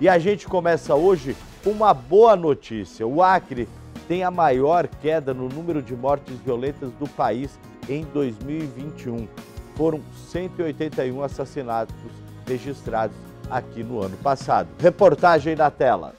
E a gente começa hoje com uma boa notícia. O Acre tem a maior queda no número de mortes violentas do país em 2021. Foram 181 assassinatos registrados aqui no ano passado. Reportagem na tela.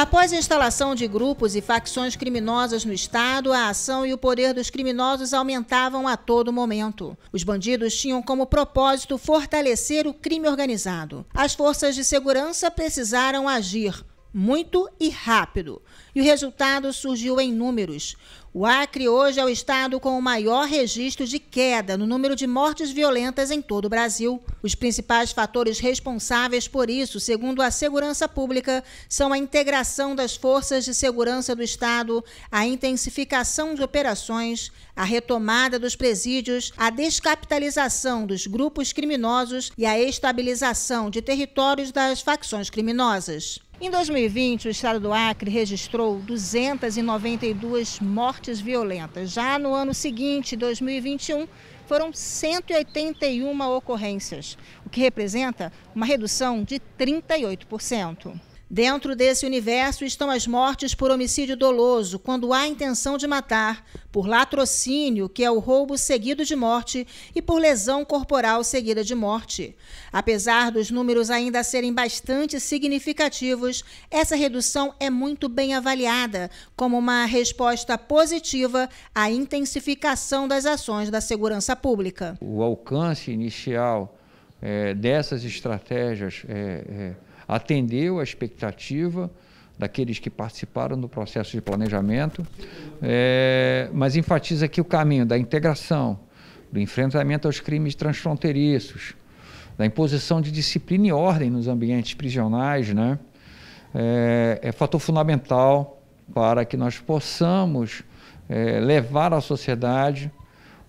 Após a instalação de grupos e facções criminosas no Estado, a ação e o poder dos criminosos aumentavam a todo momento. Os bandidos tinham como propósito fortalecer o crime organizado. As forças de segurança precisaram agir muito e rápido. E o resultado surgiu em números. O Acre hoje é o estado com o maior registro de queda no número de mortes violentas em todo o Brasil. Os principais fatores responsáveis por isso, segundo a Segurança Pública, são a integração das forças de segurança do estado, a intensificação de operações, a retomada dos presídios, a descapitalização dos grupos criminosos e a estabilização de territórios das facções criminosas. Em 2020, o estado do Acre registrou 292 mortes violentas. Já no ano seguinte, 2021, foram 181 ocorrências, o que representa uma redução de 38%. Dentro desse universo estão as mortes por homicídio doloso, quando há intenção de matar, por latrocínio, que é o roubo seguido de morte, e por lesão corporal seguida de morte. Apesar dos números ainda serem bastante significativos, essa redução é muito bem avaliada como uma resposta positiva à intensificação das ações da segurança pública. O alcance inicial é, dessas estratégias. É, é atendeu a expectativa daqueles que participaram do processo de planejamento, é, mas enfatiza que o caminho da integração, do enfrentamento aos crimes transfronteiriços, da imposição de disciplina e ordem nos ambientes prisionais, né? É, é fator fundamental para que nós possamos é, levar à sociedade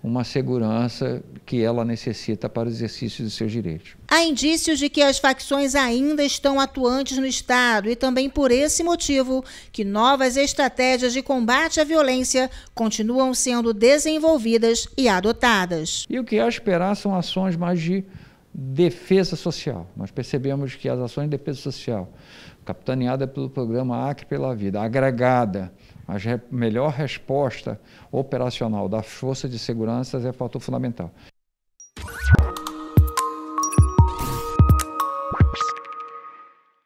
uma segurança que ela necessita para o exercício de seus direitos. Há indícios de que as facções ainda estão atuantes no Estado e também por esse motivo que novas estratégias de combate à violência continuam sendo desenvolvidas e adotadas. E o que há a esperar são ações mais de defesa social. Nós percebemos que as ações de defesa social, capitaneada pelo programa Acre pela Vida, agregada à melhor resposta operacional das forças de segurança, é um fator fundamental.